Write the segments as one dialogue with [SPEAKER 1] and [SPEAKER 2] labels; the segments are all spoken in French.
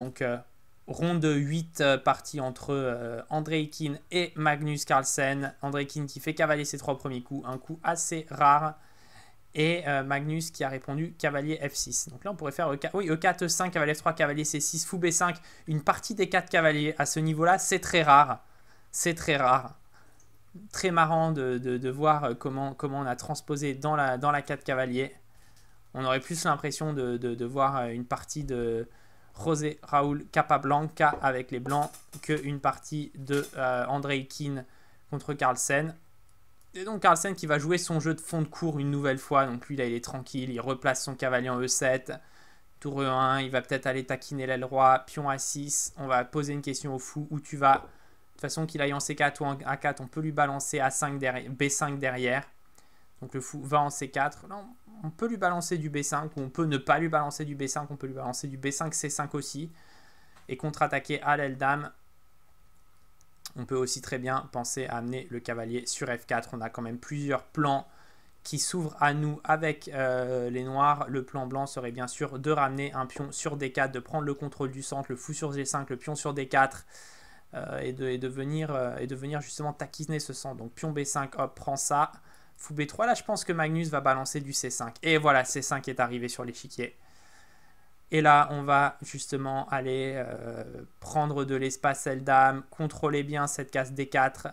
[SPEAKER 1] Donc, euh, ronde 8 euh, partie entre euh, André Kin et Magnus Carlsen. André Kin qui fait cavalier ses trois premiers coups, un coup assez rare. Et Magnus qui a répondu cavalier F6. Donc là, on pourrait faire E4, oui, E4, 5 cavalier F3, cavalier C6, fou B5. Une partie des 4 cavaliers à ce niveau-là, c'est très rare. C'est très rare. Très marrant de, voir comment, comment on a transposé dans la, dans la 4 cavaliers. On aurait plus l'impression de, voir une partie de, José blanc. K avec les Blancs qu'une partie de André euh, Andrei contre Carlsen. Et donc Carlsen qui va jouer son jeu de fond de cours une nouvelle fois. Donc lui là il est tranquille, il replace son cavalier en E7. Tour E1, il va peut-être aller taquiner l'aile roi, pion A6. On va poser une question au fou où tu vas. De toute façon qu'il aille en C4 ou en A4, on peut lui balancer A5 derrière, B5 derrière. Donc le fou va en C4. Non on peut lui balancer du B5, ou on peut ne pas lui balancer du B5, on peut lui balancer du B5, C5 aussi, et contre-attaquer à l'aile dame. On peut aussi très bien penser à amener le cavalier sur F4. On a quand même plusieurs plans qui s'ouvrent à nous avec euh, les noirs. Le plan blanc serait bien sûr de ramener un pion sur D4, de prendre le contrôle du centre, le fou sur G5, le pion sur D4, euh, et, de, venir, euh, et de venir justement taquiner ce centre. Donc pion B5, hop, prends ça. Fou B3, là je pense que Magnus va balancer du C5. Et voilà, C5 est arrivé sur l'échiquier. Et là, on va justement aller euh, prendre de l'espace celle dame, contrôler bien cette case D4.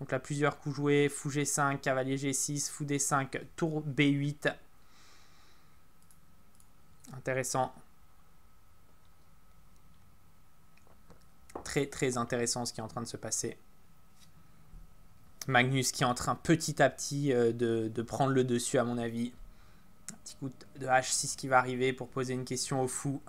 [SPEAKER 1] Donc là, plusieurs coups joués, fou G5, cavalier G6, fou D5, tour B8. Intéressant. Très très intéressant ce qui est en train de se passer. Magnus qui est en train petit à petit euh, de, prendre le dessus à mon avis. Un petit coup de H6 qui va arriver pour poser une question au fou.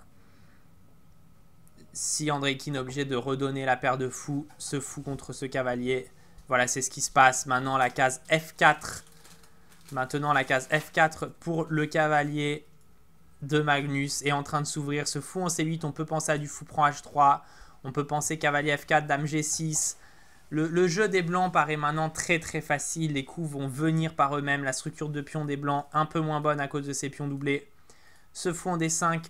[SPEAKER 1] Si André Kin est obligé de redonner la paire de fous, ce fou contre ce cavalier. Voilà, c'est ce qui se passe. Maintenant, la case F4. Maintenant, la case F4 pour le cavalier de Magnus est en train de s'ouvrir. Ce fou en C8, on peut penser à du fou prend H3. On peut penser cavalier F4, dame G6. Le, jeu des blancs paraît maintenant très très facile, les coups vont venir par eux-mêmes, la structure de pions des blancs un peu moins bonne à cause de ces pions doublés. Ce fou en D5,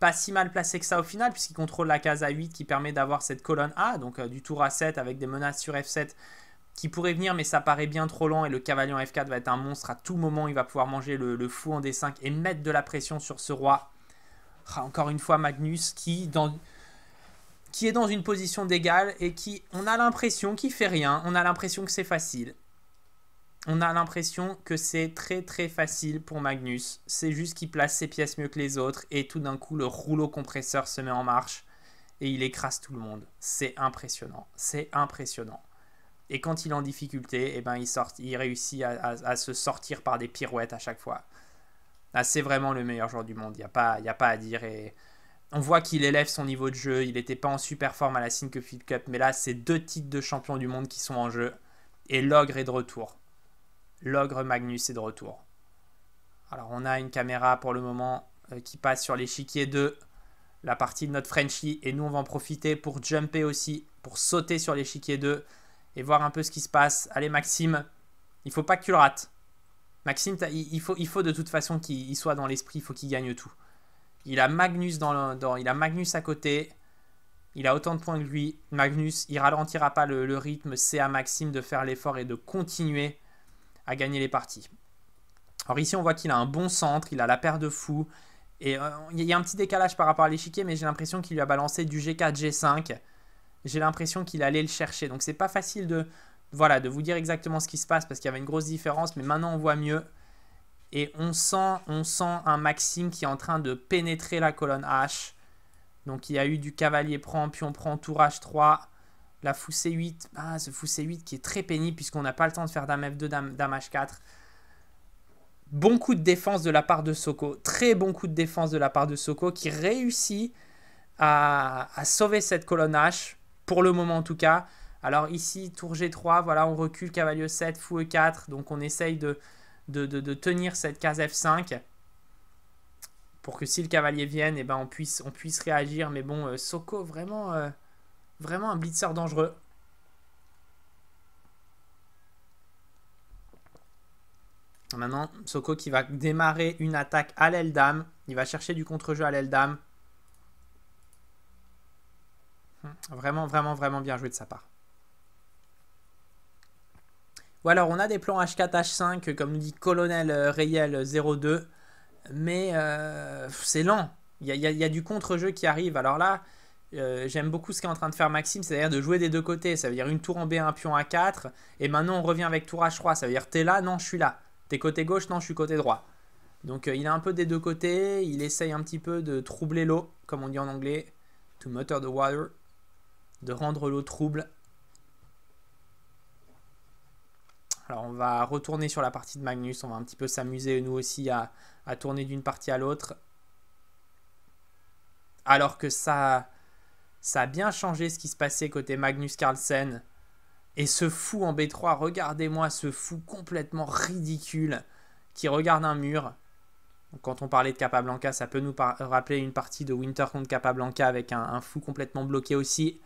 [SPEAKER 1] pas si mal placé que ça au final, puisqu'il contrôle la case A8 qui permet d'avoir cette colonne A, donc euh, du tour A7 avec des menaces sur F7 qui pourraient venir, mais ça paraît bien trop lent et le cavalier en F4 va être un monstre, à tout moment il va pouvoir manger le, le fou en D5 et mettre de la pression sur ce roi. Ah, encore une fois Magnus qui, dans qui est dans une position d'égal et qui, on a l'impression qu'il fait rien, on a l'impression que c'est facile. On a l'impression que c'est très très facile pour Magnus. C'est juste qu'il place ses pièces mieux que les autres et tout d'un coup le rouleau compresseur se met en marche et il écrase tout le monde. C'est impressionnant, c'est impressionnant. Et quand il est en difficulté, eh ben, il, sort, il réussit à, se sortir par des pirouettes à chaque fois. Ah, c'est vraiment le meilleur joueur du monde, il n'y a, pas, a pas à dire. Et on voit qu'il élève son niveau de jeu. Il n'était pas en super forme à la que Cup, mais là, c'est deux titres de champion du monde qui sont en jeu. Et l'ogre est de retour. L'ogre Magnus est de retour. Alors, on a une caméra pour le moment euh, qui passe sur l'échiquier 2 la partie de notre Frenchie et nous on va en profiter pour jumper aussi, pour sauter sur l'échiquier 2 et voir un peu ce qui se passe. Allez Maxime, il faut pas que tu le rates. Maxime, il faut, il faut de toute façon qu'il soit dans l'esprit, il faut qu'il gagne tout. Il a Magnus dans, il a Magnus à côté. Il a autant de points que lui. Magnus, il ralentira pas le, rythme. C'est à Maxime de faire l'effort et de continuer à gagner les parties. Alors ici, on voit qu'il a un bon centre. Il a la paire de fous. Et euh, il y a un petit décalage par rapport à l'échiquier, mais j'ai l'impression qu'il lui a balancé du G4, G5. J'ai l'impression qu'il allait le chercher. Donc c'est pas facile de, voilà, de vous dire exactement ce qui se passe parce qu'il y avait une grosse différence, mais maintenant on voit mieux. Et on sent, on sent un Maxime qui est en train de pénétrer la colonne H. Donc il y a eu du cavalier prend, puis on prend tour H3. La fou C8, ah, ce fou C8 qui est très pénible puisqu'on n'a pas le temps de faire dame F2, dame, H4. Bon coup de défense de la part de Soko. Très bon coup de défense de la part de Soko qui réussit à, à, sauver cette colonne H, pour le moment en tout cas. Alors ici, tour G3, voilà, on recule, cavalier 7, fou E4, donc on essaye de, de, tenir cette case F5 pour que si le cavalier vienne, et eh ben on, puisse, on puisse réagir. Mais bon, euh, Soko, vraiment, euh, vraiment un blitzer dangereux. Maintenant, Soko qui va démarrer une attaque à l'aile dame. Il va chercher du contre-jeu à l'aile dame. Vraiment, vraiment, vraiment bien joué de sa part. Ou alors on a des plans H4, H5, comme dit Colonel euh, Rayel 02, euh, mais euh, c'est lent. Il y a, du contre-jeu qui arrive. Alors là, j'aime beaucoup ce qu'est en train de faire Maxime, c'est-à-dire de jouer des deux côtés. Ça veut dire une tour en b un pion A4, et maintenant on revient avec tour H3. Ça veut dire t'es là, non, je suis là. T'es côté gauche, non, je suis côté droit. Donc il a un peu des deux côtés, il essaye un petit peu de troubler l'eau, comme on dit en anglais, to motor the water, de rendre l'eau trouble. Alors on va retourner sur la partie de Magnus, on va un petit peu s'amuser nous aussi à, tourner d'une partie à l'autre. Alors que ça, ça a bien changé ce qui se passait côté Magnus Carlsen. Et ce fou en B3, regardez-moi ce fou complètement ridicule qui regarde un mur. Quand on parlait de Capablanca, ça peut nous rappeler une partie de Winter contre Capablanca avec un fou complètement bloqué aussi.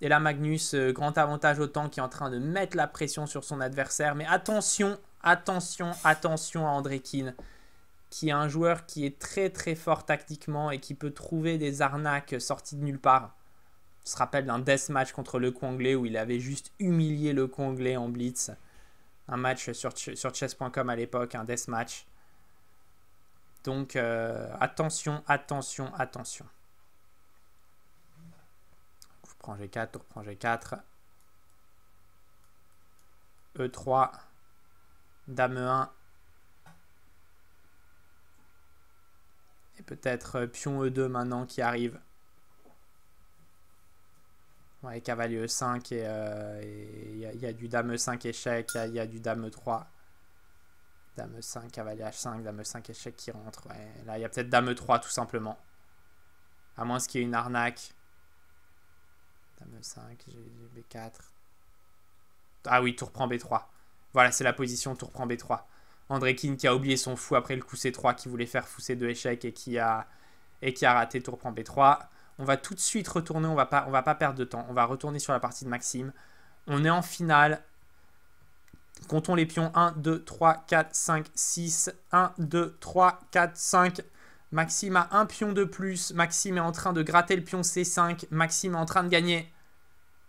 [SPEAKER 1] Et là, Magnus, euh, grand avantage au temps qui est en train de mettre la pression sur son adversaire. Mais attention, attention, attention à André Keane, qui est un joueur qui est très très fort tactiquement et qui peut trouver des arnaques sorties de nulle part. On se rappelle d'un match contre le Anglais où il avait juste humilié le Anglais en blitz. Un match sur, sur chess.com à l'époque, un match. Donc euh, attention, attention, attention. G4, tour prend G4. E3, Dame 1 Et peut-être euh, Pion E2 maintenant qui arrive. Ouais, cavalier E5 et il euh, y, a du dame 5 échec, il y, a du dame 3 Dame 5 cavalier H5, dame 5 échec qui rentre. Ouais. Là, il y a peut-être dame 3 tout simplement. À moins qu'il y ait une arnaque. 5, j'ai B4. Ah oui, tour prend B3. Voilà, c'est la position, tour prend B3. André King qui a oublié son fou après le coup C3, qui voulait faire fousser deux échecs et qui a, et qui a raté tour prend B3. On va tout de suite retourner, on va pas, on va pas perdre de temps. On va retourner sur la partie de Maxime. On est en finale. Comptons les pions. 1, 2, 3, 4, 5, 6. 1, 2, 3, 4, 5. Maxime a un pion de plus. Maxime est en train de gratter le pion C5. Maxime est en train de gagner.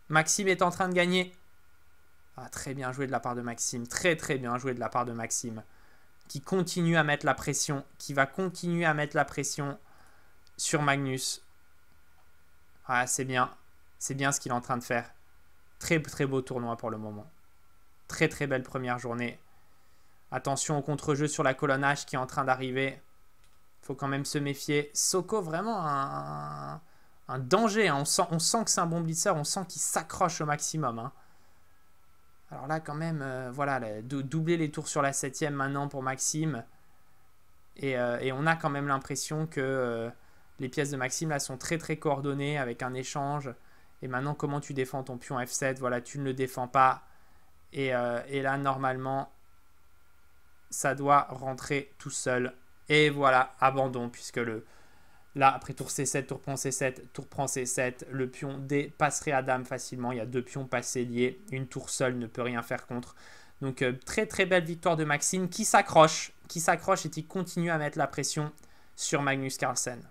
[SPEAKER 1] Maxime est en train de gagner. Ah, très bien joué de la part de Maxime. Très très bien joué de la part de Maxime. Qui continue à mettre la pression. Qui va continuer à mettre la pression sur Magnus. Ah, c'est bien. C'est bien ce qu'il est en train de faire. Très très beau tournoi pour le moment. Très très belle première journée. Attention au contre-jeu sur la colonne H qui est en train d'arriver quand même se méfier. Soko, vraiment un, danger. Hein. On, sent, on sent que c'est un bon blitzer, on sent qu'il s'accroche au maximum. Hein. Alors là, quand même, euh, voilà, doubler les tours sur la septième maintenant pour Maxime. Et, euh, on a quand même l'impression que euh, les pièces de Maxime là sont très très coordonnées avec un échange. Et maintenant, comment tu défends ton pion F7 Voilà, tu ne le défends pas. et là, normalement, ça doit rentrer tout seul. Et voilà, abandon, puisque le, là, après tour C7, tour prend C7, tour prend C7, le pion D passerait à dame facilement. Il y a deux pions passés liés, une tour seule ne peut rien faire contre. Donc euh, très très belle victoire de Maxime qui s'accroche, qui s'accroche et qui continue à mettre la pression sur Magnus Carlsen.